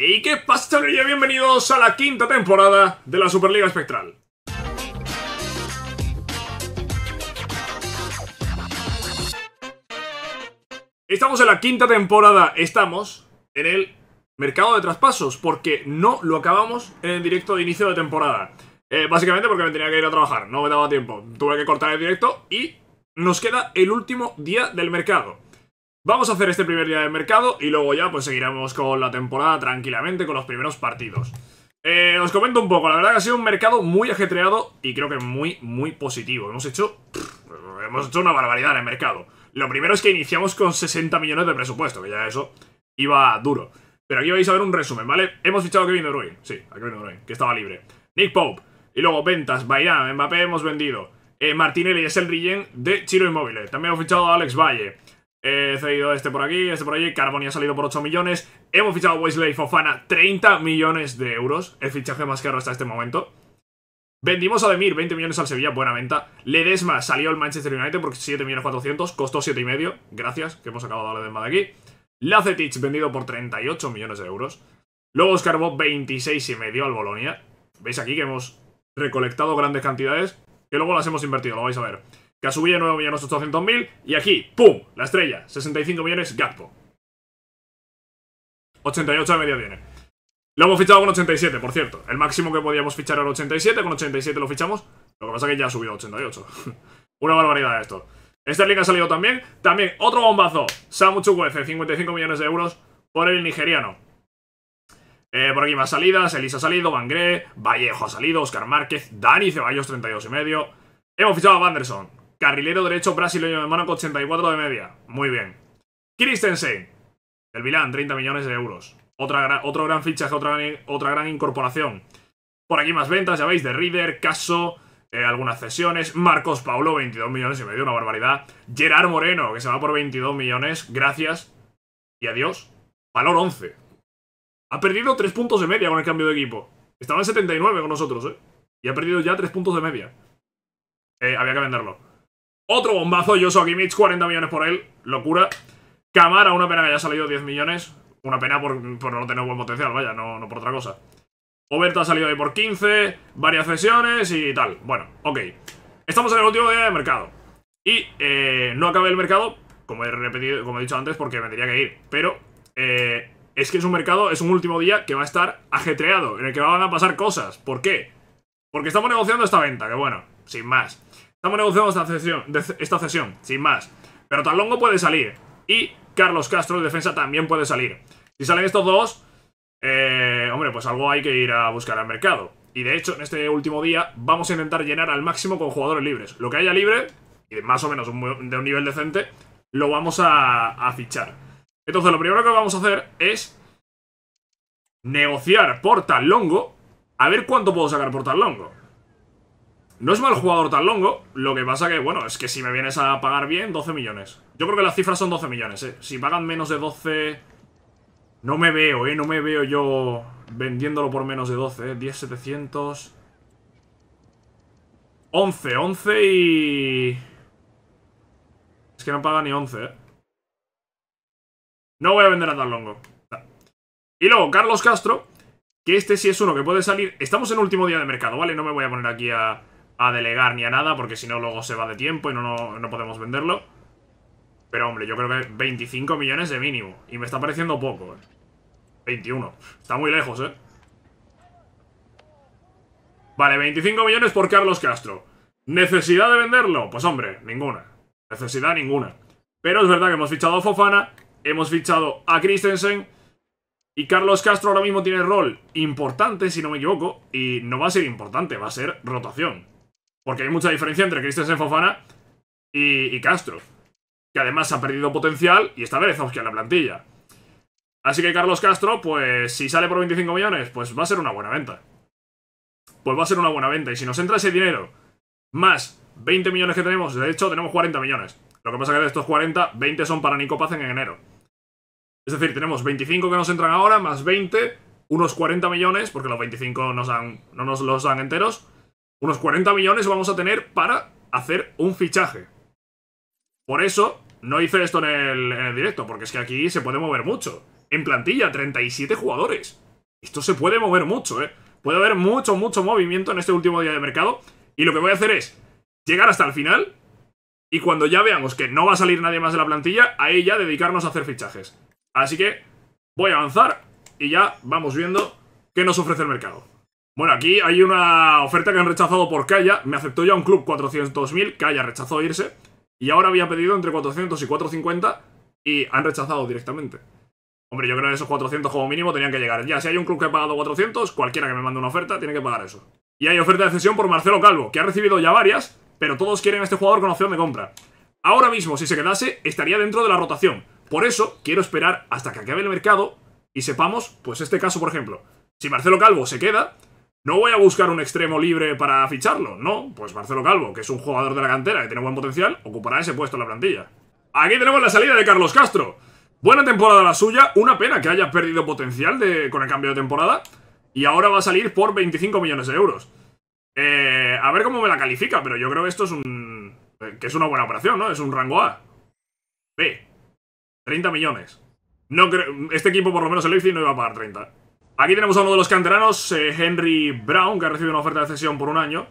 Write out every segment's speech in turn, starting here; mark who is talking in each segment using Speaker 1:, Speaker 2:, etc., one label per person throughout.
Speaker 1: ¿Y qué pasa, y Bienvenidos a la quinta temporada de la Superliga Espectral. Estamos en la quinta temporada, estamos en el mercado de traspasos, porque no lo acabamos en el directo de inicio de temporada. Eh, básicamente porque me tenía que ir a trabajar, no me daba tiempo. Tuve que cortar el directo y nos queda el último día del mercado. Vamos a hacer este primer día de mercado y luego ya pues seguiremos con la temporada tranquilamente con los primeros partidos. Eh, os comento un poco, la verdad que ha sido un mercado muy ajetreado y creo que muy, muy positivo. Hemos hecho, hemos hecho una barbaridad en el mercado. Lo primero es que iniciamos con 60 millones de presupuesto, que ya eso iba duro. Pero aquí vais a ver un resumen, ¿vale? Hemos fichado a Kevin De Bruyne, sí, a Kevin De que estaba libre. Nick Pope, y luego ventas, Bayern, Mbappé hemos vendido. Eh, Martinelli es el rillén de Chiro Inmóviles. También hemos fichado a Alex Valle. He cedido este por aquí, este por allí. Carboni ha salido por 8 millones. Hemos fichado a Wesley Fofana 30 millones de euros. El fichaje más caro hasta este momento. Vendimos a Demir 20 millones al Sevilla, buena venta. Ledesma salió al Manchester United por 7.400, costó 7,5. Gracias, que hemos acabado a Ledesma de aquí. Lacetich, vendido por 38 millones de euros. Luego Oscar Bob 26,5 al Bolonia. Veis aquí que hemos recolectado grandes cantidades, que luego las hemos invertido, lo vais a ver subido 9 millones 800 Y aquí, ¡pum! La estrella, 65 millones Gatpo 88 de media viene Lo hemos fichado con 87, por cierto. El máximo que podíamos fichar era 87, con 87 lo fichamos. Lo que pasa es que ya ha subido a 88. Una barbaridad esto. link ha salido también. También otro bombazo. Samu Chukwueze, 55 millones de euros por el nigeriano. Eh, por aquí más salidas. Elisa ha salido, Bangré, Vallejo ha salido, Oscar Márquez, Dani Ceballos, 32 y medio. Hemos fichado a Vanderson. Carrilero derecho brasileño de mano con 84 de media. Muy bien. Christensen, el Milan, 30 millones de euros. Otra, otro gran fichaje, otra, gran incorporación. Por aquí más ventas, ya veis, de Reader, Caso, eh, algunas cesiones. Marcos Paulo, 22 millones y medio, una barbaridad. Gerard Moreno, que se va por 22 millones, gracias y adiós. Valor 11. Ha perdido 3 puntos de media con el cambio de equipo. Estaba en 79 con nosotros, ¿eh? Y ha perdido ya 3 puntos de media. Eh, había que venderlo. Otro bombazo, Joshua Kimmich, 40 millones por él, locura. Camara, una pena que haya salido 10 millones. Una pena por, no tener buen potencial, vaya, no, por otra cosa. Oberta ha salido ahí por 15, varias sesiones y tal. Bueno, ok. Estamos en el último día de mercado. Y eh, no acabe el mercado, como he repetido, como he dicho antes, porque me que ir. Pero eh, es que es un mercado, es un último día que va a estar ajetreado, en el que van a pasar cosas. ¿Por qué? Porque estamos negociando esta venta, que bueno, sin más. Estamos negociando esta cesión, esta sin más. Pero Talongo puede salir. Y Carlos Castro, defensa, también puede salir. Si salen estos dos, eh, hombre, pues algo hay que ir a buscar al mercado. Y de hecho, en este último día vamos a intentar llenar al máximo con jugadores libres. Lo que haya libre, y más o menos de un nivel decente, lo vamos a, a fichar. Entonces, lo primero que vamos a hacer es negociar por Talongo, a ver cuánto puedo sacar por Talongo. No es mal jugador tan longo, lo que pasa que, bueno, es que si me vienes a pagar bien, 12 millones. Yo creo que las cifras son 12 millones, ¿eh? Si pagan menos de 12... No me veo, ¿eh? No me veo yo vendiéndolo por menos de 12, ¿eh? 10, 700... 11, 11 y... Es que no paga ni 11, ¿eh? No voy a vender a tan longo. Y luego, Carlos Castro, que este sí es uno que puede salir... Estamos en último día de mercado, ¿vale? No me voy a poner aquí a a delegar ni a nada, porque si no luego se va de tiempo y no, podemos venderlo. Pero hombre, yo creo que 25 millones de mínimo. Y me está pareciendo poco, ¿eh? 21. Está muy lejos, ¿eh? Vale, 25 millones por Carlos Castro. ¿Necesidad de venderlo? Pues hombre, ninguna. Necesidad ninguna. Pero es verdad que hemos fichado a Fofana, hemos fichado a Christensen y Carlos Castro ahora mismo tiene rol importante, si no me equivoco, y no va a ser importante, va a ser rotación. Porque hay mucha diferencia entre Cristian Fofana y, Castro. Que además ha perdido potencial y está que a la plantilla. Así que Carlos Castro, pues si sale por 25 millones, pues va a ser una buena venta. Pues va a ser una buena venta. Y si nos entra ese dinero, más 20 millones que tenemos, de hecho tenemos 40 millones. Lo que pasa que de estos 40, 20 son para Nico Paz en enero. Es decir, tenemos 25 que nos entran ahora, más 20, unos 40 millones, porque los 25 no nos los dan enteros unos 40 millones vamos a tener para hacer un fichaje. Por eso no hice esto en el, directo, porque es que aquí se puede mover mucho. En plantilla, 37 jugadores. Esto se puede mover mucho, ¿eh? Puede haber mucho, mucho movimiento en este último día de mercado. Y lo que voy a hacer es llegar hasta el final y cuando ya veamos que no va a salir nadie más de la plantilla, ahí ya dedicarnos a hacer fichajes. Así que voy a avanzar y ya vamos viendo qué nos ofrece el mercado. Bueno, aquí hay una oferta que han rechazado por Kaya. Me aceptó ya un club 400.000. Kaya rechazó irse. Y ahora había pedido entre 400 y 450. Y han rechazado directamente. Hombre, yo creo que esos 400 como mínimo tenían que llegar. Ya, si hay un club que ha pagado 400, cualquiera que me mande una oferta tiene que pagar eso. Y hay oferta de cesión por Marcelo Calvo, que ha recibido ya varias, pero todos quieren a este jugador con opción de compra. Ahora mismo, si se quedase, estaría dentro de la rotación. Por eso, quiero esperar hasta que acabe el mercado y sepamos, pues este caso, por ejemplo. Si Marcelo Calvo se queda, no voy a buscar un extremo libre para ficharlo, no. Pues Marcelo Calvo, que es un jugador de la cantera que tiene buen potencial, ocupará ese puesto en la plantilla. Aquí tenemos la salida de Carlos Castro. Buena temporada la suya, una pena que haya perdido potencial con el cambio de temporada. Y ahora va a salir por 25 millones de euros. Eh, a ver cómo me la califica, pero yo creo que esto es un... Eh, que es una buena operación, ¿no? Es un rango A. B. 30 millones. No este equipo, por lo menos el Leipzig, no iba a pagar 30. Aquí tenemos a uno de los canteranos, eh, Henry Brown, que ha recibido una oferta de cesión por un año.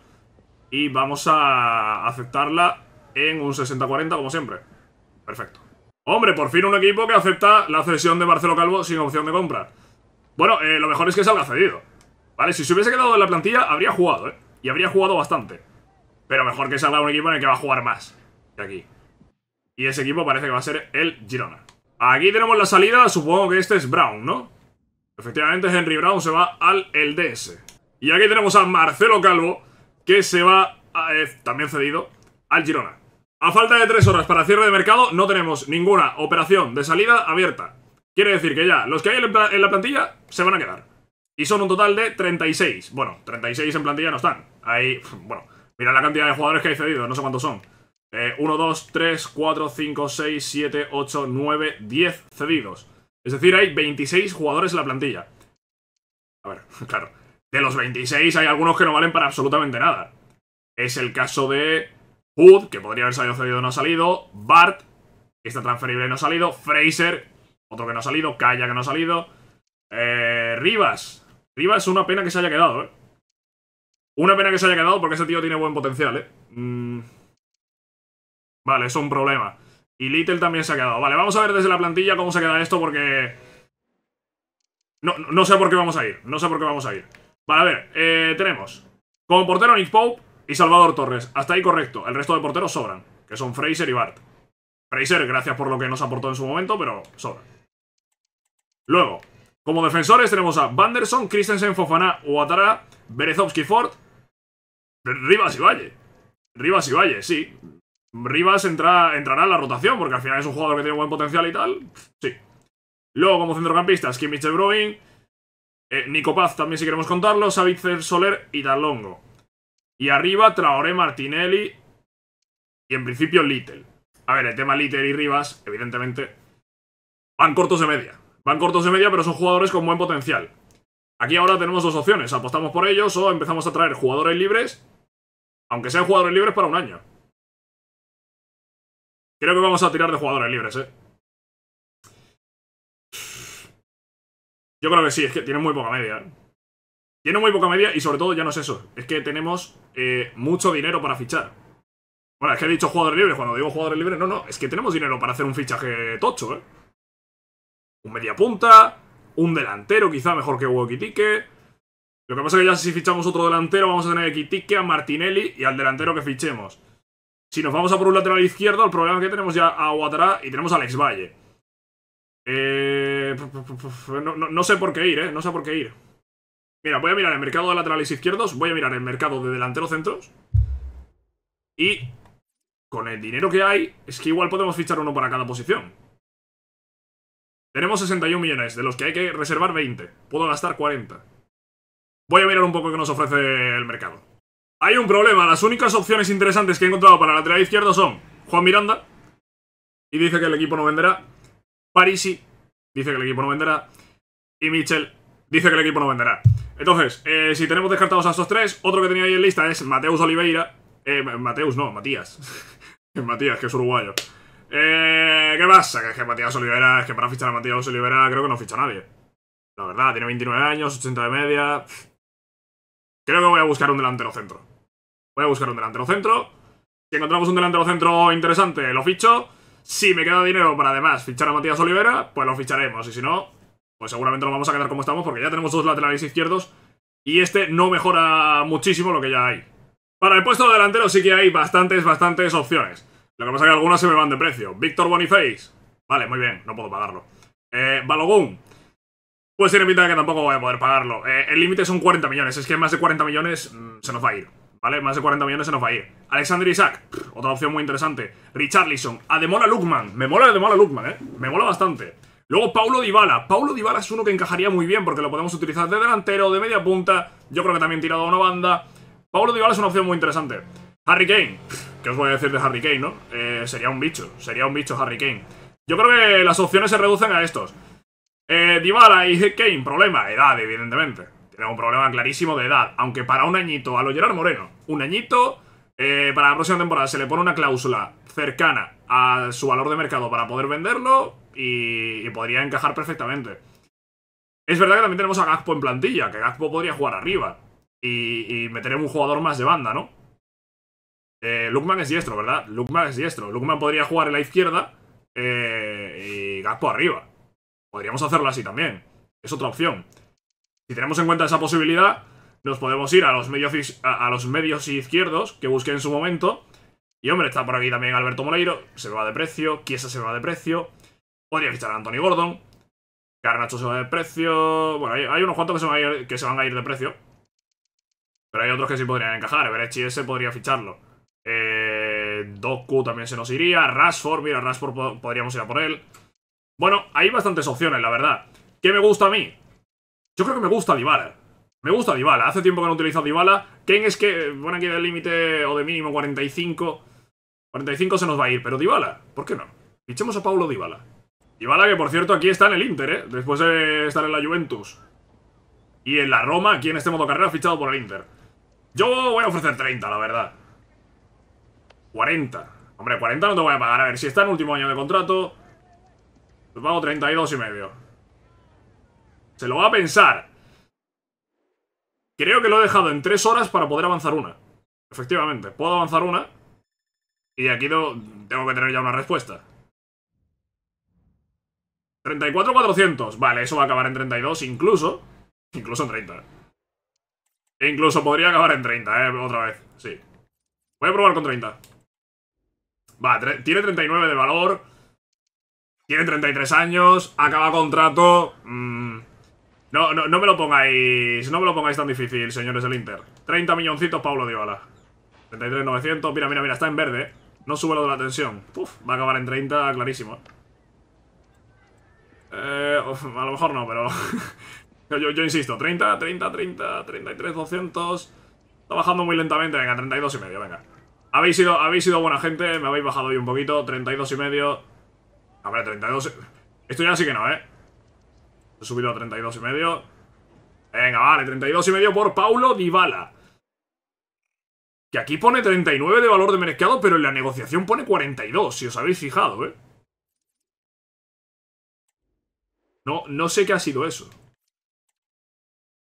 Speaker 1: Y vamos a aceptarla en un 60-40, como siempre. Perfecto. Hombre, por fin un equipo que acepta la cesión de Marcelo Calvo sin opción de compra. Bueno, eh, lo mejor es que salga cedido. Vale, si se hubiese quedado en la plantilla, habría jugado, ¿eh? Y habría jugado bastante. Pero mejor que salga un equipo en el que va a jugar más que aquí. Y ese equipo parece que va a ser el Girona. Aquí tenemos la salida, supongo que este es Brown, ¿no? Efectivamente, Henry Brown se va al LDS. Y aquí tenemos a Marcelo Calvo, que se va, eh, también cedido, al Girona. A falta de tres horas para cierre de mercado, no tenemos ninguna operación de salida abierta. Quiere decir que ya los que hay en la plantilla se van a quedar. Y son un total de 36. Bueno, 36 en plantilla no están. Ahí, bueno, mira la cantidad de jugadores que hay cedidos, no sé cuántos son. 1, 2, 3, 4, 5, 6, 7, 8, 9, 10 cedidos. Es decir, hay 26 jugadores en la plantilla. A ver, claro. De los 26 hay algunos que no valen para absolutamente nada. Es el caso de Hood, que podría haber salido cedido no ha salido. Bart, que está transferible no ha salido. Fraser, otro que no ha salido. Kaya, que no ha salido. Eh, Rivas. Rivas, una pena que se haya quedado, ¿eh? Una pena que se haya quedado porque ese tío tiene buen potencial, ¿eh? Mm. Vale, es un problema. Y Little también se ha quedado. Vale, vamos a ver desde la plantilla cómo se queda esto porque... No, no sé por qué vamos a ir, no sé por qué vamos a ir. Vale, a ver, eh, tenemos como portero Nick Pope y Salvador Torres. Hasta ahí correcto, el resto de porteros sobran, que son Fraser y Bart. Fraser, gracias por lo que nos aportó en su momento, pero sobra. Luego, como defensores tenemos a Vanderson, Christensen, Fofana, Ouattara, Berezovsky, Ford, Rivas y Valle. Rivas y Valle, sí. Rivas entrará en la rotación, porque al final es un jugador que tiene buen potencial y tal. Sí. Luego, como centrocampistas, Kim De eh, Nico Paz también si queremos contarlo, Savitzer Soler y Talongo. Y arriba, Traoré, Martinelli y en principio Little. A ver, el tema Little y Rivas, evidentemente, van cortos de media. Van cortos de media, pero son jugadores con buen potencial. Aquí ahora tenemos dos opciones, apostamos por ellos o empezamos a traer jugadores libres, aunque sean jugadores libres para un año. Creo que vamos a tirar de jugadores libres, ¿eh? Yo creo que sí, es que tiene muy poca media. Eh. Tiene muy poca media y sobre todo ya no es eso. Es que tenemos eh, mucho dinero para fichar. Bueno, es que he dicho jugadores libres. Cuando digo jugadores libres, no, no. Es que tenemos dinero para hacer un fichaje tocho, ¿eh? Un punta, un delantero quizá mejor que Kitike Lo que pasa es que ya si fichamos otro delantero vamos a tener a Kitike, a Martinelli y al delantero que fichemos. Si nos vamos a por un lateral izquierdo, el problema es que tenemos ya a Ouattara y tenemos a Alex Valle. Eh, no, sé por qué ir, ¿eh? No sé por qué ir. Mira, voy a mirar el mercado de laterales izquierdos, voy a mirar el mercado de delanteros centros. Y con el dinero que hay, es que igual podemos fichar uno para cada posición. Tenemos 61 millones, de los que hay que reservar 20. Puedo gastar 40. Voy a mirar un poco qué nos ofrece el mercado. Hay un problema. Las únicas opciones interesantes que he encontrado para la lateral izquierda son Juan Miranda. Y dice que el equipo no venderá. Parisi. Dice que el equipo no venderá. Y Michel. Dice que el equipo no venderá. Entonces, eh, si tenemos descartados a estos tres, otro que tenía ahí en lista es Mateus Oliveira. Eh, Mateus, no, Matías. Matías, que es uruguayo. Eh, ¿Qué pasa? Que que Matías Oliveira, es que para fichar a Matías Oliveira creo que no ficha a nadie. La verdad, tiene 29 años, 80 de media. Creo que voy a buscar un delantero centro. Voy a buscar un delantero centro. Si encontramos un delantero centro interesante, lo ficho. Si me queda dinero para además fichar a Matías Olivera, pues lo ficharemos. Y si no, pues seguramente lo vamos a quedar como estamos porque ya tenemos dos laterales izquierdos y este no mejora muchísimo lo que ya hay. Para el puesto de delantero sí que hay bastantes, bastantes opciones. Lo que pasa es que algunas se me van de precio. Víctor Boniface. Vale, muy bien, no puedo pagarlo. Eh, Balogun. Pues tiene pinta que tampoco voy a poder pagarlo. Eh, el límite son 40 millones. Es que más de 40 millones mm, se nos va a ir. ¿Vale? Más de 40 millones se nos va a ir. Alexander Isaac, otra opción muy interesante. Richarlison, Ademola Lukman. Me mola mola Lukman, ¿eh? Me mola bastante. Luego Paulo Dybala. Paulo Dybala es uno que encajaría muy bien porque lo podemos utilizar de delantero, de media punta. Yo creo que también tirado a una banda. Paulo Dybala es una opción muy interesante. Harry Kane. ¿Qué os voy a decir de Harry Kane, no? Eh, sería un bicho. Sería un bicho Harry Kane. Yo creo que las opciones se reducen a estos. Eh, Dybala y Kane, problema, edad, evidentemente. Tiene un problema clarísimo de edad. Aunque para un añito, a lo Gerard Moreno, un añito, eh, para la próxima temporada se le pone una cláusula cercana a su valor de mercado para poder venderlo y, podría encajar perfectamente. Es verdad que también tenemos a Gazpo en plantilla, que Gazpo podría jugar arriba y, meteremos un jugador más de banda, ¿no? Eh, Lukman es diestro, ¿verdad? Lukman es diestro. Lukman podría jugar en la izquierda eh, y Gazpo arriba. Podríamos hacerlo así también. Es otra opción. Si tenemos en cuenta esa posibilidad, nos podemos ir a los medios, a, los medios izquierdos que busquen en su momento. Y hombre, está por aquí también Alberto Moreiro, se va de precio, Kiesa se va de precio. Podría fichar a Anthony Gordon. Garnacho se va de precio. Bueno, hay, unos cuantos que se, van a ir, que se van a ir de precio. Pero hay otros que sí podrían encajar. Berechi ese podría ficharlo. Eh, Doku también se nos iría. Rashford, mira, Rashford podríamos ir a por él. Bueno, hay bastantes opciones, la verdad. ¿Qué me gusta a mí? Yo creo que me gusta Dybala. Me gusta Dybala. Hace tiempo que no utilizado Dybala. ¿Quién es que bueno, aquí del límite o de mínimo 45. 45 se nos va a ir, pero Dybala, ¿por qué no? Fichemos a Paulo Dybala. Dybala que, por cierto, aquí está en el Inter, ¿eh? Después de estar en la Juventus. Y en la Roma, aquí en este modo carrera, fichado por el Inter. Yo voy a ofrecer 30, la verdad. 40. Hombre, 40 no te voy a pagar. A ver, si está en último año de contrato... Pues pago 32 y medio. Se lo va a pensar. Creo que lo he dejado en 3 horas para poder avanzar una. Efectivamente, puedo avanzar una. Y aquí tengo que tener ya una respuesta. 34,400. Vale, eso va a acabar en 32 incluso. Incluso en 30. E incluso podría acabar en 30, eh, otra vez. Sí. Voy a probar con 30. Va, tiene 39 de valor tiene 33 años, acaba contrato. Mm, no, no, me lo pongáis. No me lo pongáis tan difícil, señores del Inter. 30 milloncitos, Pablo Dybala. 33.900, mira, mira, mira, está en verde. No sube lo de la tensión. Puf, va a acabar en 30, clarísimo. Eh, a lo mejor no, pero... yo, insisto, 30, 30, 30, 33, 200... Está bajando muy lentamente, venga, 32 y medio, venga. Habéis sido, habéis sido buena gente, me habéis bajado hoy un poquito, 32 y medio... A ver, 32... Esto ya sí que no, ¿eh? He subido a 32 y medio. Venga, vale, 32 y medio por Paulo Dybala. Que aquí pone 39 de valor de mercado, pero en la negociación pone 42, si os habéis fijado, ¿eh? No, no sé qué ha sido eso.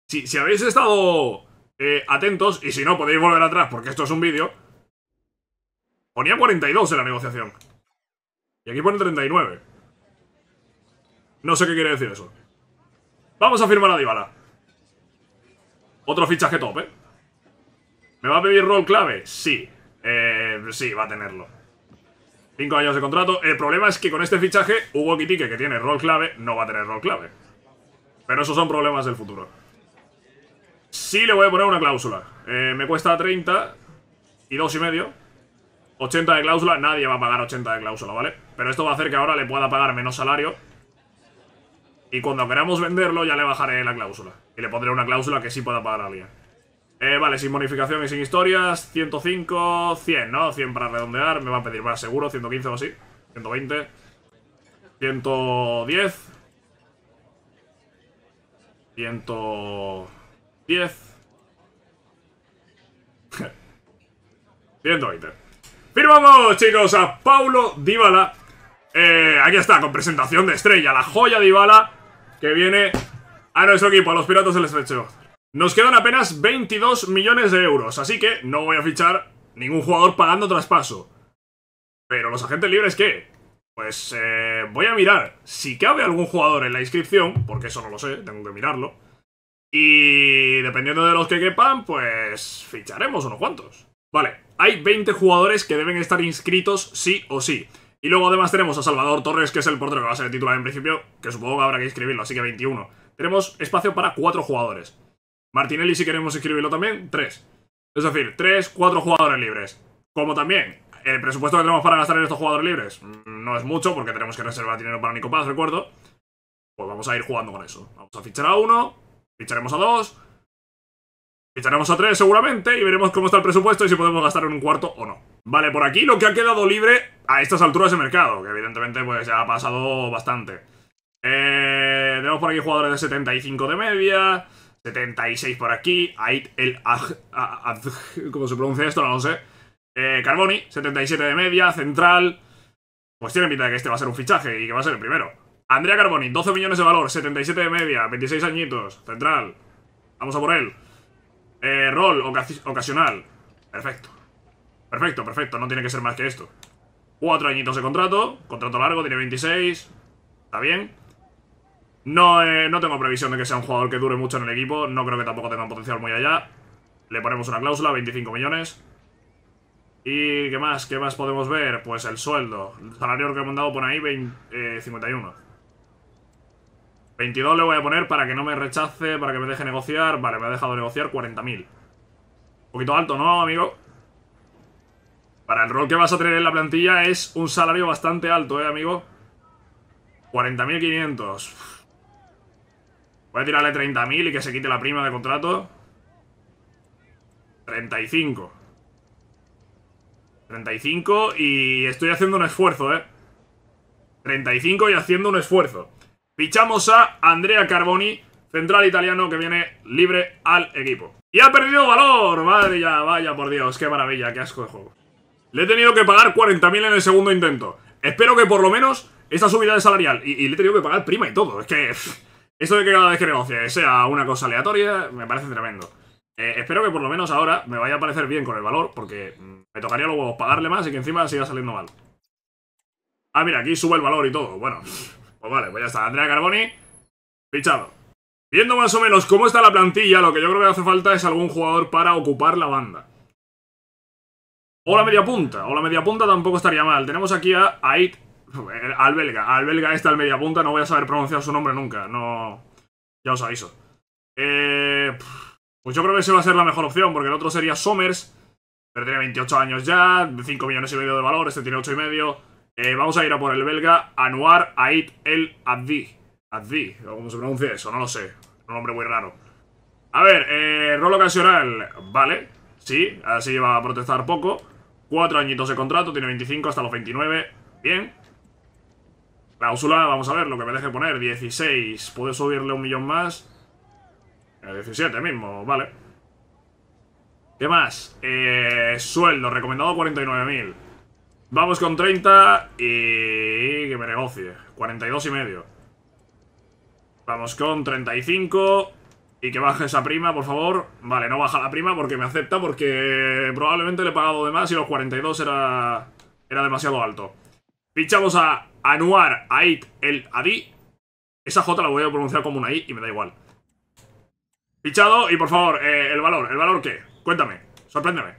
Speaker 1: Si, habéis estado eh, atentos, y si no podéis volver atrás porque esto es un vídeo, ponía 42 en la negociación. Y aquí pone 39. No sé qué quiere decir eso. Vamos a firmar a Dybala. Otro fichaje top, ¿eh? ¿Me va a pedir rol clave? Sí. Eh, sí, va a tenerlo. Cinco años de contrato. El problema es que con este fichaje, Hugo Kitike, que tiene rol clave, no va a tener rol clave. Pero esos son problemas del futuro. Sí le voy a poner una cláusula. Eh, me cuesta 30 y dos y medio. 80 de cláusula, nadie va a pagar 80 de cláusula, ¿vale? Pero esto va a hacer que ahora le pueda pagar menos salario. Y cuando queramos venderlo ya le bajaré la cláusula. Y le pondré una cláusula que sí pueda pagar a alguien. Eh, vale, sin bonificación y sin historias, 105, 100, ¿no? 100 para redondear, me va a pedir más seguro, 115 o así, 120, 110, 110, 120. Firmamos, chicos, a Paulo Dybala. Eh, aquí está, con presentación de estrella, la joya Dybala que viene a nuestro equipo, a los Piratas del Estrecho. Nos quedan apenas 22 millones de euros, así que no voy a fichar ningún jugador pagando traspaso. Pero los agentes libres, ¿qué? Pues eh, voy a mirar si cabe algún jugador en la inscripción, porque eso no lo sé, tengo que mirarlo. Y dependiendo de los que quepan, pues ficharemos unos cuantos. Vale, hay 20 jugadores que deben estar inscritos sí o sí. Y luego además tenemos a Salvador Torres, que es el portero que va a ser titular en principio, que supongo que habrá que inscribirlo, así que 21. Tenemos espacio para 4 jugadores. Martinelli, si queremos inscribirlo también, 3. Es decir, 3, 4 jugadores libres. Como también, el presupuesto que tenemos para gastar en estos jugadores libres mm, no es mucho, porque tenemos que reservar dinero para Nico recuerdo. Pues vamos a ir jugando con eso. Vamos a fichar a uno, ficharemos a dos, tenemos a tres seguramente y veremos cómo está el presupuesto y si podemos gastar en un cuarto o no. Vale, por aquí lo que ha quedado libre a estas alturas de mercado, que evidentemente pues ya ha pasado bastante. Eh, tenemos por aquí jugadores de 75 de media, 76 por aquí, Ait el aj, ¿cómo se pronuncia esto? No lo sé. Eh, Carboni, 77 de media, central. Pues tiene pinta de que este va a ser un fichaje y que va a ser el primero. Andrea Carboni, 12 millones de valor, 77 de media, 26 añitos, central. Vamos a por él. Eh, rol ocasional. Perfecto. Perfecto, perfecto. No tiene que ser más que esto. Cuatro añitos de contrato. Contrato largo, tiene 26. Está bien. No, eh, no tengo previsión de que sea un jugador que dure mucho en el equipo. No creo que tampoco tenga un potencial muy allá. Le ponemos una cláusula, 25 millones. ¿Y qué más? ¿Qué más podemos ver? Pues el sueldo. El salario que hemos dado por ahí, 20, 51. Eh, 22 le voy a poner para que no me rechace, para que me deje negociar. Vale, me ha dejado negociar 40.000. Un poquito alto, ¿no, amigo? Para el rol que vas a tener en la plantilla es un salario bastante alto, ¿eh, amigo? 40.500. Voy a tirarle 30.000 y que se quite la prima de contrato. 35. 35 y estoy haciendo un esfuerzo, ¿eh? 35 y haciendo un esfuerzo. Pichamos a Andrea Carboni, central italiano que viene libre al equipo. Y ha perdido valor. Madre ya, vaya por Dios, qué maravilla, qué asco de juego. Le he tenido que pagar 40.000 en el segundo intento. Espero que por lo menos esta subida de salarial. Y, le he tenido que pagar prima y todo. Es que Esto de que cada vez que negocie sea una cosa aleatoria me parece tremendo. Eh, espero que por lo menos ahora me vaya a parecer bien con el valor porque mm, me tocaría luego pagarle más y que encima siga saliendo mal. Ah, mira, aquí sube el valor y todo. Bueno, pues vale, pues ya está. Andrea Carboni, fichado. Viendo más o menos cómo está la plantilla, lo que yo creo que hace falta es algún jugador para ocupar la banda. O la media punta. O la media punta tampoco estaría mal. Tenemos aquí a Ait... Al belga. Al está el media punta. No voy a saber pronunciar su nombre nunca. No... Ya os aviso. Eh... Pues yo creo que ese va a ser la mejor opción, porque el otro sería Somers, pero tiene 28 años ya, 5 millones y medio de valor, este tiene 8 y medio. Eh, vamos a ir a por el belga Anuar Ait El Addi. Addi, o como se pronuncia eso, no lo sé. Un nombre muy raro. A ver, eh, rol ocasional, vale. Sí, así va a protestar poco. Cuatro añitos de contrato, tiene 25 hasta los 29. Bien. Cláusula, vamos a ver lo que me deje poner. 16, ¿puedo subirle un millón más. 17 eh, mismo, vale. ¿Qué más? Eh, sueldo, recomendado 49.000. Vamos con 30 y... que me negocie. 42 y medio. Vamos con 35 y que baje esa prima, por favor. Vale, no baja la prima porque me acepta porque probablemente le he pagado de más y los 42 era, era demasiado alto. Pichamos a Anuar Ait El Adi. Esa J la voy a pronunciar como una I y me da igual. Pichado y por favor, eh, el valor. ¿El valor qué? Cuéntame, sorpréndeme.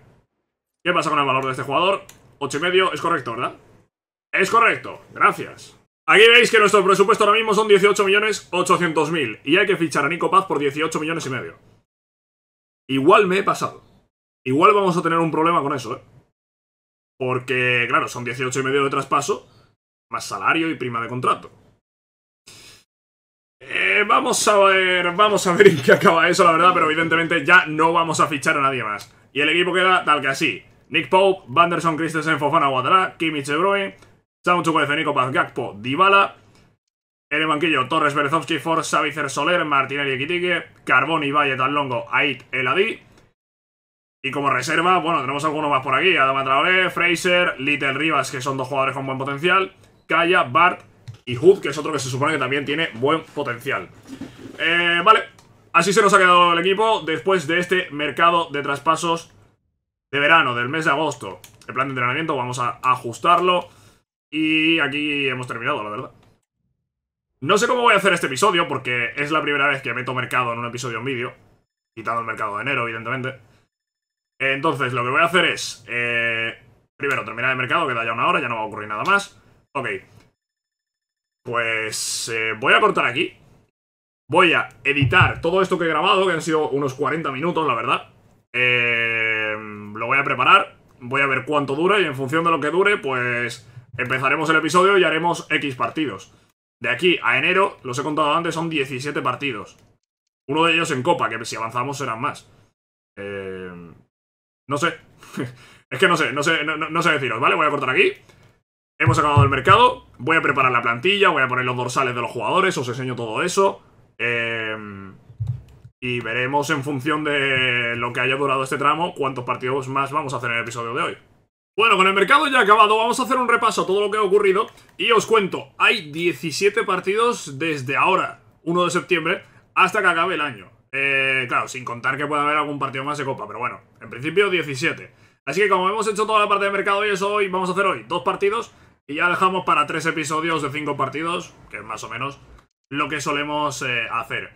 Speaker 1: ¿Qué pasa con el valor de este jugador? 8 y medio, es correcto, ¿verdad? Es correcto, gracias. Aquí veis que nuestro presupuesto ahora mismo son 18.800.000 y hay que fichar a Nico Paz por 18 millones y medio. Igual me he pasado. Igual vamos a tener un problema con eso, ¿eh? Porque, claro, son 18 y medio de traspaso, más salario y prima de contrato. Eh, vamos a ver, vamos a ver en qué acaba eso, la verdad, pero evidentemente ya no vamos a fichar a nadie más. Y el equipo queda tal que así. Nick Pope, Vanderson, Christensen, Fofana, Guadalá, Kimmich, Ebroe, Samu Nico Paz, Gakpo, Dybala. En el banquillo, Torres, Berezovsky, Ford, Savicer, Soler, Martinelli, Equitique, y Valle, Longo, Ait, Eladi. Y como reserva, bueno, tenemos algunos más por aquí. Adama Traoré, Fraser, Little Rivas, que son dos jugadores con buen potencial. Kaya, Bart y Hood, que es otro que se supone que también tiene buen potencial. Eh, vale, así se nos ha quedado el equipo después de este mercado de traspasos de verano, del mes de agosto. El plan de entrenamiento vamos a ajustarlo. Y aquí hemos terminado, la verdad. No sé cómo voy a hacer este episodio, porque es la primera vez que meto mercado en un episodio en vídeo. Quitando el mercado de enero, evidentemente. Entonces, lo que voy a hacer es... Eh, primero, terminar el mercado, queda ya una hora, ya no va a ocurrir nada más. Ok. Pues eh, voy a cortar aquí. Voy a editar todo esto que he grabado, que han sido unos 40 minutos, la verdad. Eh Em, lo voy a preparar, voy a ver cuánto dura y en función de lo que dure, pues empezaremos el episodio y haremos X partidos. De aquí a enero, los he contado antes, son 17 partidos. Uno de ellos en Copa, que si avanzamos serán más. Eh, no sé. es que no sé, no sé, no, sé deciros, ¿vale? Voy a cortar aquí. Hemos acabado el mercado. Voy a preparar la plantilla, voy a poner los dorsales de los jugadores, os enseño todo eso. Eh, y veremos en función de lo que haya durado este tramo cuántos partidos más vamos a hacer en el episodio de hoy. Bueno, con el mercado ya acabado, vamos a hacer un repaso a todo lo que ha ocurrido y os cuento, hay 17 partidos desde ahora, 1 de septiembre, hasta que acabe el año. Eh, claro, sin contar que puede haber algún partido más de copa, pero bueno, en principio 17. Así que como hemos hecho toda la parte de mercado y eso hoy, vamos a hacer hoy dos partidos y ya dejamos para tres episodios de cinco partidos, que es más o menos lo que solemos eh, hacer.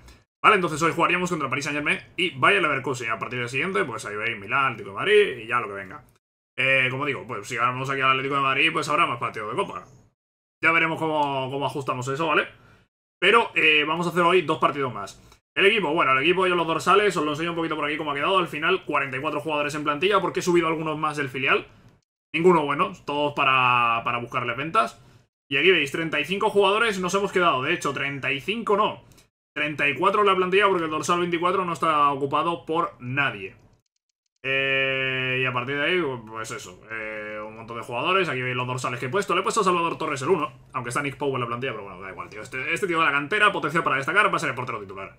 Speaker 1: Vale, entonces hoy jugaríamos contra París Saint Germain y a Leverkusen. Y a partir del siguiente, pues ahí veis Milán, Atlético de Madrid y ya lo que venga. Eh, como digo, pues si ganamos aquí al Atlético de Madrid, pues habrá más partidos de copa. Ya veremos cómo, ajustamos eso, ¿vale? Pero eh, vamos a hacer hoy dos partidos más. El equipo, bueno, el equipo ya los dorsales, os lo enseño un poquito por aquí cómo ha quedado. Al final, 44 jugadores en plantilla, porque he subido algunos más del filial. Ninguno bueno, todos para, para buscarles ventas. Y aquí veis, 35 jugadores nos hemos quedado. De hecho, 35 no. 34 la plantilla porque el dorsal 24 no está ocupado por nadie. Eh, y a partir de ahí, pues eso, eh, un montón de jugadores, aquí veis los dorsales que he puesto. Le he puesto a Salvador Torres el 1, aunque está Nick Powell en la plantilla, pero bueno, da igual, tío. Este, este, tío de la cantera, potencial para destacar, va a ser el portero titular.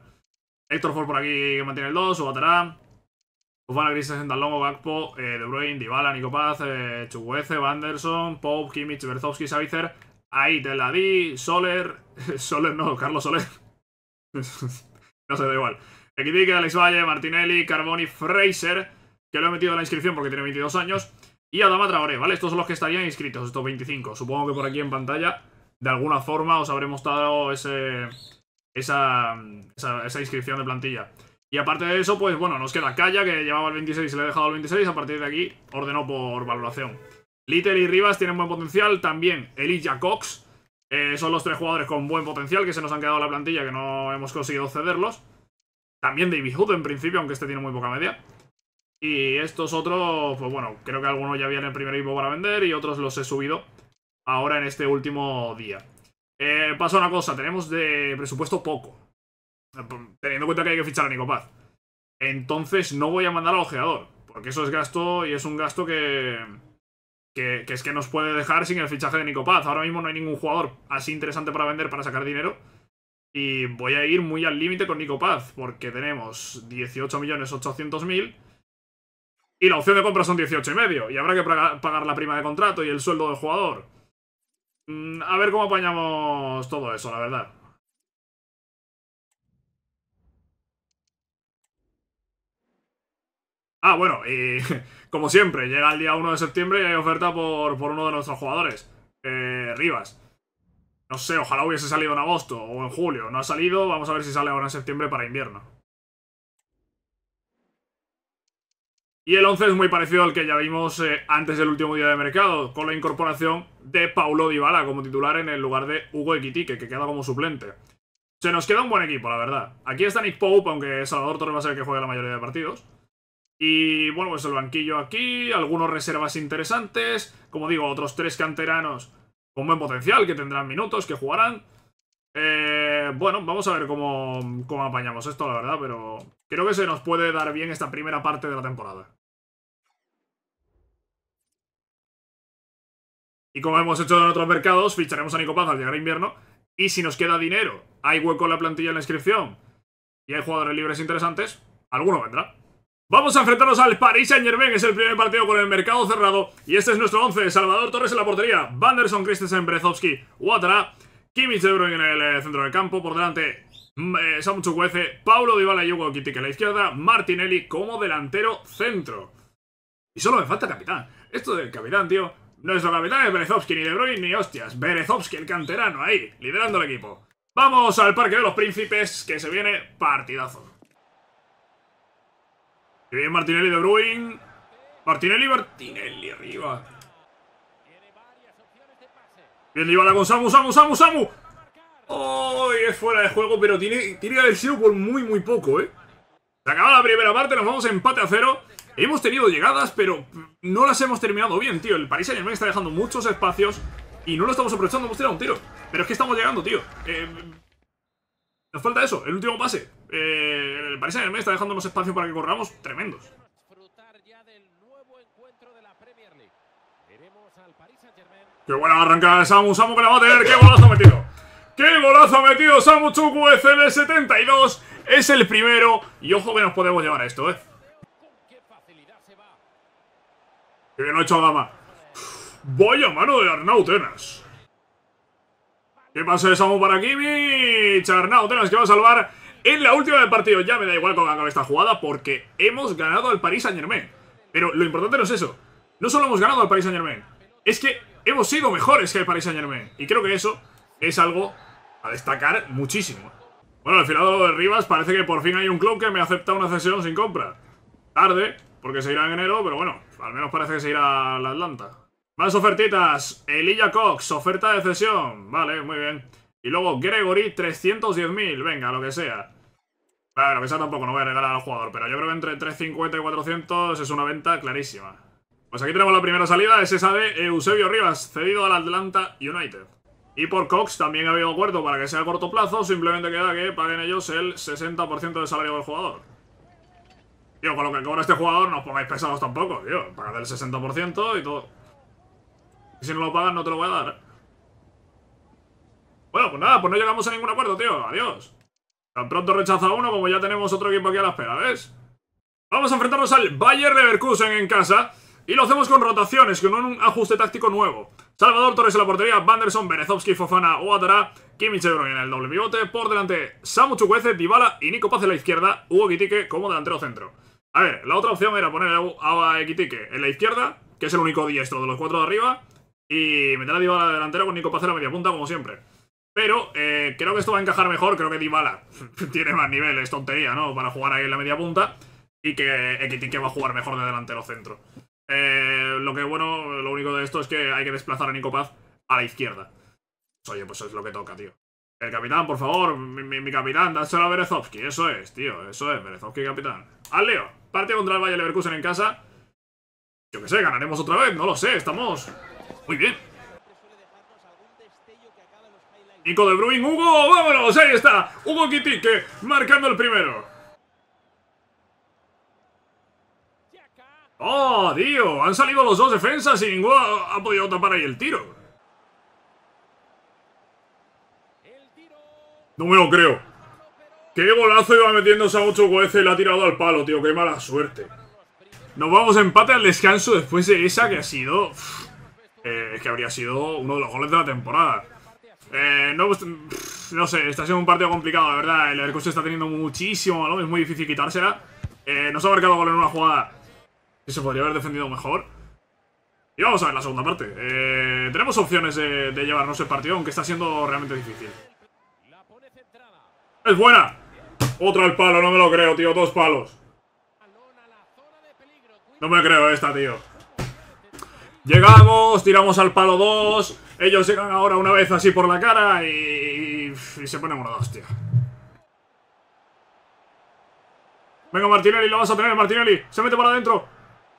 Speaker 1: Héctor Ford por aquí que mantiene el 2, Subatará. Ufana Gris, Sendalongo, Gakpo, eh, De Bruyne, Dybala, Nico Paz, eh, Chuguece, Vanderson, Pope, Kimmich, Berzowski, Savicer Ahí te Soler, Soler no, Carlos Soler. no sé, da igual. Equitique, Alex Valle, Martinelli, Carboni, Fraser, que lo he metido en la inscripción porque tiene 22 años, y Adama Traoré, ¿vale? Estos son los que estarían inscritos, estos 25. Supongo que por aquí en pantalla, de alguna forma, os habré mostrado ese, esa, inscripción de plantilla. Y aparte de eso, pues bueno, nos queda Calla, que llevaba el 26 y le he dejado el 26. A partir de aquí, ordenó por valoración. Litter y Rivas tienen buen potencial. También Elijah Cox, eh, son los tres jugadores con buen potencial que se nos han quedado en la plantilla, que no hemos conseguido cederlos. También David Hood en principio, aunque este tiene muy poca media. Y estos otros, pues bueno, creo que algunos ya habían en el primer equipo para vender y otros los he subido ahora en este último día. Eh, pasa una cosa, tenemos de presupuesto poco. Eh, pues, teniendo en cuenta que hay que fichar a Nico Paz. Entonces no voy a mandar al ojeador, porque eso es gasto y es un gasto que que, es que nos puede dejar sin el fichaje de Nico Paz. Ahora mismo no hay ningún jugador así interesante para vender, para sacar dinero. Y voy a ir muy al límite con Nico Paz, porque tenemos 18.800.000 y la opción de compra son 18 y medio. Y habrá que pagar la prima de contrato y el sueldo del jugador. Mm, a ver cómo apañamos todo eso, la verdad. Ah, bueno, y como siempre, llega el día 1 de septiembre y hay oferta por, uno de nuestros jugadores, eh, Rivas. No sé, ojalá hubiese salido en agosto o en julio. No ha salido, vamos a ver si sale ahora en septiembre para invierno. Y el 11 es muy parecido al que ya vimos eh, antes del último día de mercado, con la incorporación de Paulo Dybala como titular en el lugar de Hugo Equitique, que queda como suplente. Se nos queda un buen equipo, la verdad. Aquí está Nick Pope, aunque Salvador Torres va a ser el que juegue la mayoría de partidos. Y bueno, pues el banquillo aquí, algunos reservas interesantes, como digo, otros tres canteranos con buen potencial, que tendrán minutos, que jugarán. Eh, bueno, vamos a ver cómo, cómo apañamos esto, la verdad, pero creo que se nos puede dar bien esta primera parte de la temporada. Y como hemos hecho en otros mercados, ficharemos a Nico Paz al llegar a invierno. Y si nos queda dinero, hay hueco en la plantilla en la inscripción y hay jugadores libres interesantes, alguno vendrá. Vamos a enfrentarnos al Paris Saint Germain, es el primer partido con el mercado cerrado y este es nuestro 11, Salvador Torres en la portería, Vanderson, Christensen, Brezovski, Watara, Kimmich de Bruyne en el eh, centro del campo, por delante Samucho mm, eh, Samu Paulo Dybala y Hugo Kitik en la izquierda, Martinelli como delantero centro. Y solo me falta capitán. Esto del capitán, tío, nuestro capitán es Berezovsky, ni De Bruyne ni hostias. Berezovsky, el canterano, ahí, liderando el equipo. Vamos al Parque de los Príncipes, que se viene partidazo. Que bien Martinelli de Bruin. Martinelli, Martinelli arriba. Bien, Dybala con Samu, Samu, Samu, Samu. Oh, es fuera de juego, pero tiene, tiene que haber sido por muy, muy poco, ¿eh? Se acaba la primera parte, nos vamos a empate a cero. Hemos tenido llegadas, pero no las hemos terminado bien, tío. El Paris Saint-Germain está dejando muchos espacios y no lo estamos aprovechando. Hemos tirado un tiro. Pero es que estamos llegando, tío. Eh, nos falta eso, el último pase. Eh, el Paris Saint Germain está dejando unos espacios para que corramos tremendos. ¡Qué buena arranca de Samu! ¡Samu que la va a tener! ¡Qué golazo ha metido! ¡Qué golazo ha metido Samu Chuku! en el 72, es el primero. Y ojo que nos podemos llevar a esto, ¿eh? ¡Qué bien lo ha hecho gama, ¡Vaya mano de Arnau Tenas! ¿Qué pasa? Estamos para mi Charnao, tenemos que va a salvar en la última del partido. Ya me da igual cómo acabe esta jugada porque hemos ganado al Paris Saint Germain. Pero lo importante no es eso. No solo hemos ganado al Paris Saint Germain, es que hemos sido mejores que el Paris Saint Germain. Y creo que eso es algo a destacar muchísimo. Bueno, al final de Rivas parece que por fin hay un club que me acepta una cesión sin compra. Tarde, porque se irá en enero, pero bueno, al menos parece que se irá al Atlanta. Más ofertitas. Elilla Cox, oferta de cesión. Vale, muy bien. Y luego Gregory, 310.000. Venga, lo que sea. Claro, quizá tampoco no voy a regalar al jugador, pero yo creo que entre 350 y 400 es una venta clarísima. Pues aquí tenemos la primera salida, es esa de Eusebio Rivas, cedido al Atlanta United. Y por Cox también ha habido acuerdo para que sea a corto plazo, simplemente queda que paguen ellos el 60% del salario del jugador. Tío, con lo que cobra este jugador no os pongáis pesados tampoco, tío. Pagad el 60% y todo. Si no lo pagan no te lo voy a dar. Bueno, pues nada, pues no llegamos a ningún acuerdo, tío. Adiós. Tan pronto rechaza uno como ya tenemos otro equipo aquí a la espera, ¿ves? Vamos a enfrentarnos al Bayer Leverkusen en casa. Y lo hacemos con rotaciones, con un ajuste táctico nuevo. Salvador Torres en la portería, Banderson, Berezovsky, Fofana, Oatara, Kimmich en el doble pivote. Por delante, Samu Chukwueze, Dybala y Nico Paz en la izquierda, Hugo Kitike como delantero centro. A ver, la otra opción era poner a Kitike en la izquierda, que es el único diestro de los cuatro de arriba, y meter a Dybala delantero con Nico Paz en la media punta, como siempre. Pero eh, creo que esto va a encajar mejor, creo que Dybala tiene más niveles tontería, ¿no? Para jugar ahí en la media punta y que que va a jugar mejor de delantero centro. Eh, lo que bueno, lo único de esto es que hay que desplazar a Nico Paz a la izquierda. Oye, pues eso es lo que toca, tío. El capitán, por favor, mi, capitán, dáselo a Berezovsky. Eso es, tío, eso es, Berezovsky capitán. Al Leo, parte contra el Valle Leverkusen en casa. Yo qué sé, ganaremos otra vez, no lo sé, estamos muy bien. Nico de Bruin, Hugo, vámonos, ahí está. Hugo Quitique marcando el primero. ¡Oh, tío! Han salido los dos defensas y ninguno ha podido tapar ahí el tiro. No me lo creo. ¡Qué golazo iba metiéndose a 8 y la ha tirado al palo, tío! ¡Qué mala suerte! Nos vamos a empate al descanso después de esa que ha sido es eh, que habría sido uno de los goles de la temporada. Eh, no, pues, no, sé, está siendo un partido complicado, la verdad. El Leverkusen está teniendo muchísimo balón, es muy difícil quitársela. Eh, no se ha marcado gol en una jugada que se podría haber defendido mejor. Y vamos a ver la segunda parte. tenemos opciones de, llevarnos el partido, aunque está siendo realmente difícil. ¡Es buena! Otra al palo, no me lo creo, tío. Dos palos. No me creo esta, tío. Llegamos, tiramos al palo 2. Ellos llegan ahora una vez así por la cara y, se ponen una tío. Venga Martinelli, lo vas a tener Martinelli. Se mete para adentro.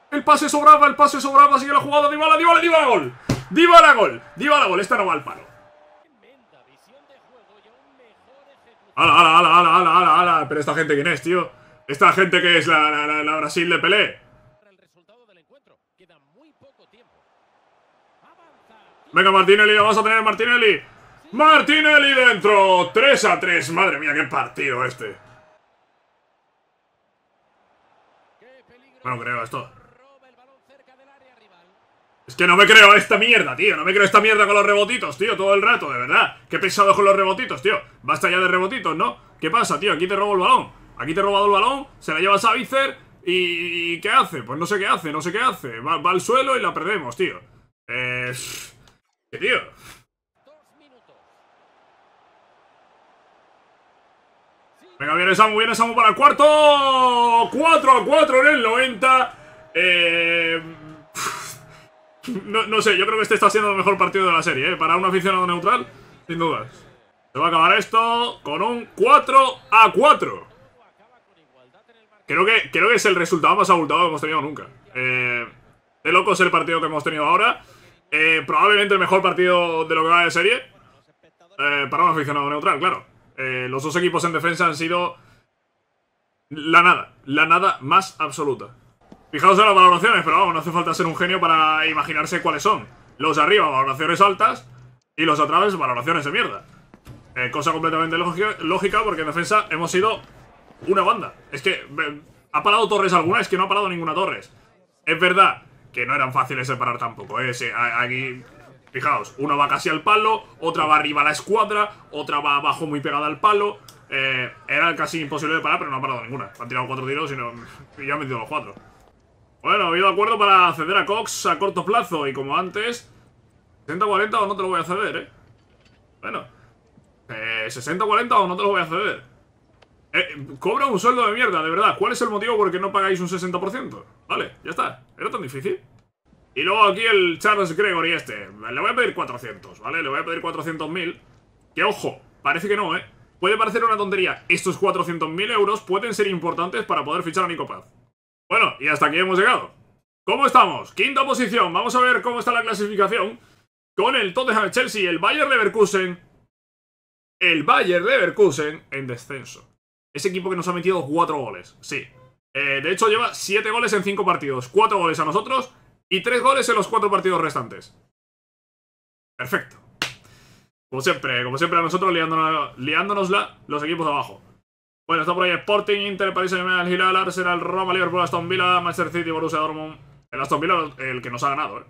Speaker 1: El pase sobraba, el pase sobraba, sigue la jugada. Dibala, Dibala, Dibala, gol. Dibala, gol. Dibala, gol. Esta no va al palo. Ala, ala, ala, ala, ala, ala, Pero esta gente quién es, tío. Esta gente que es la, la, la Brasil de Pelé. Venga, Martinelli, ¡Vamos a tener, Martinelli. Martinelli dentro. 3 a 3. Madre mía, qué partido este. No creo esto. Es que no me creo esta mierda, tío. No me creo esta mierda con los rebotitos, tío. Todo el rato, de verdad. Qué pesado con los rebotitos, tío. Basta ya de rebotitos, ¿no? ¿Qué pasa, tío? Aquí te robo el balón. Aquí te he robado el balón. Se la lleva Savicer. ¿Y, qué hace? Pues no sé qué hace, no sé qué hace. Va, va al suelo y la perdemos, tío. Eh tío? Venga, viene Samu, viene Samu para el cuarto. 4 a 4 en el 90. Eh, no, sé, yo creo que este está siendo el mejor partido de la serie, ¿eh? Para un aficionado neutral, sin dudas. Se va a acabar esto con un 4 a 4. Creo que, creo que es el resultado más abultado que hemos tenido nunca. Eh, de locos el partido que hemos tenido ahora. Eh, probablemente el mejor partido de lo que va de serie. Eh, para un aficionado neutral, claro. Eh, los dos equipos en defensa han sido la nada. La nada más absoluta. Fijaos en las valoraciones, pero vamos, no hace falta ser un genio para imaginarse cuáles son. Los de arriba, valoraciones altas, y los de atrás, valoraciones de mierda. cosa completamente lógica, porque en defensa hemos sido una banda. Es que, ¿ha parado Torres alguna? Es que no ha parado ninguna Torres. Es verdad que no eran fáciles de separar tampoco. ¿eh? aquí, fijaos, una va casi al palo, otra va arriba a la escuadra, otra va abajo muy pegada al palo. Eh, era casi imposible de parar, pero no ha parado ninguna. Han tirado cuatro tiros y, no, ya han metido los cuatro. Bueno, ha habido acuerdo para ceder a Cox a corto plazo y como antes, 60-40 o no te lo voy a ceder, ¿eh? Bueno, 60-40 eh, o no te lo voy a ceder. Eh, cobra un sueldo de mierda, de verdad. ¿Cuál es el motivo por el que no pagáis un 60%? Vale, ya está. ¿Era tan difícil? Y luego aquí el Charles Gregory este. Le voy a pedir 400, ¿vale? Le voy a pedir 400.000. Que ojo, parece que no, ¿eh? Puede parecer una tontería. Estos 400.000 euros pueden ser importantes para poder fichar a Nico Bueno, y hasta aquí hemos llegado. ¿Cómo estamos? Quinta posición. Vamos a ver cómo está la clasificación. Con el Tottenham Chelsea y el Bayern Leverkusen. El Bayern Leverkusen en descenso. Ese equipo que nos ha metido cuatro goles, sí. Eh, de hecho, lleva 7 goles en 5 partidos. 4 goles a nosotros y 3 goles en los 4 partidos restantes. Perfecto. Como siempre, como siempre a nosotros liándonos, liándonosla los equipos de abajo. Bueno, está por ahí Sporting, Inter, París Saint-Germain, Arsenal, Roma, Liverpool, Aston Villa, Manchester City, Borussia Dortmund. El Aston Villa el que nos ha ganado, ¿eh?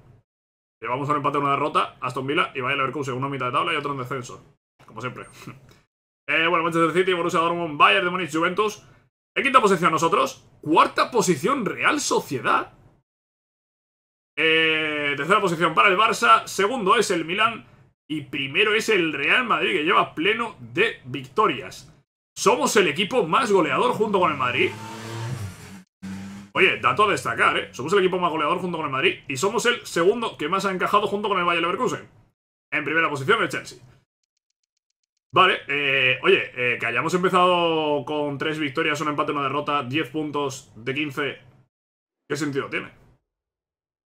Speaker 1: Llevamos un empate, una derrota, Aston Villa y Bayern Leverkusen, uno una mitad de tabla y otro en descenso. Como siempre. Eh, bueno, Manchester City, Borussia Dortmund, Bayern de Juventus. En quinta posición nosotros. Cuarta posición Real Sociedad. Eh, tercera posición para el Barça. Segundo es el Milan Y primero es el Real Madrid que lleva pleno de victorias. Somos el equipo más goleador junto con el Madrid. Oye, dato a destacar, ¿eh? Somos el equipo más goleador junto con el Madrid y somos el segundo que más ha encajado junto con el Bayern Leverkusen. En primera posición el Chelsea. Vale, eh, oye, eh, que hayamos empezado con tres victorias, un empate, una derrota, 10 puntos de 15, ¿qué sentido tiene?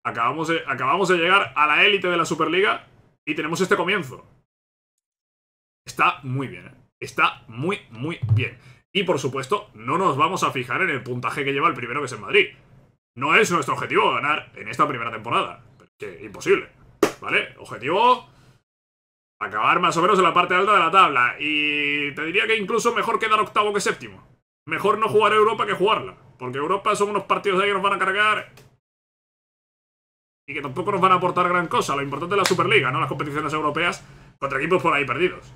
Speaker 1: Acabamos de, acabamos de llegar a la élite de la Superliga y tenemos este comienzo. Está muy bien, ¿eh? está muy, muy bien. Y por supuesto, no nos vamos a fijar en el puntaje que lleva el primero que es en Madrid. No es nuestro objetivo ganar en esta primera temporada, que imposible, ¿vale? Objetivo acabar más o menos en la parte alta de la tabla. Y te diría que incluso mejor quedar octavo que séptimo. Mejor no jugar Europa que jugarla. Porque Europa son unos partidos ahí que nos van a cargar y que tampoco nos van a aportar gran cosa. Lo importante es la Superliga, ¿no? Las competiciones europeas contra equipos por ahí perdidos.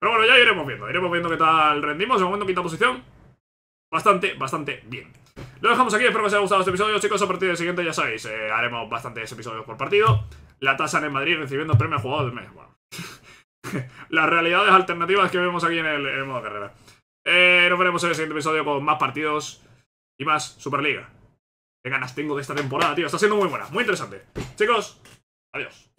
Speaker 1: Pero bueno, ya iremos viendo. Iremos viendo qué tal rendimos. De momento, quinta posición. Bastante, bastante bien. Lo dejamos aquí. Espero que os haya gustado este episodio, chicos. A partir del siguiente, ya sabéis, eh, haremos bastantes episodios por partido. La tasa en Madrid recibiendo premio a jugador del mes. Bueno, las realidades alternativas que vemos aquí en el, modo carrera. Eh, nos veremos en el siguiente episodio con más partidos y más Superliga. Qué ganas tengo de esta temporada, tío. Está siendo muy buena, muy interesante. Chicos, adiós.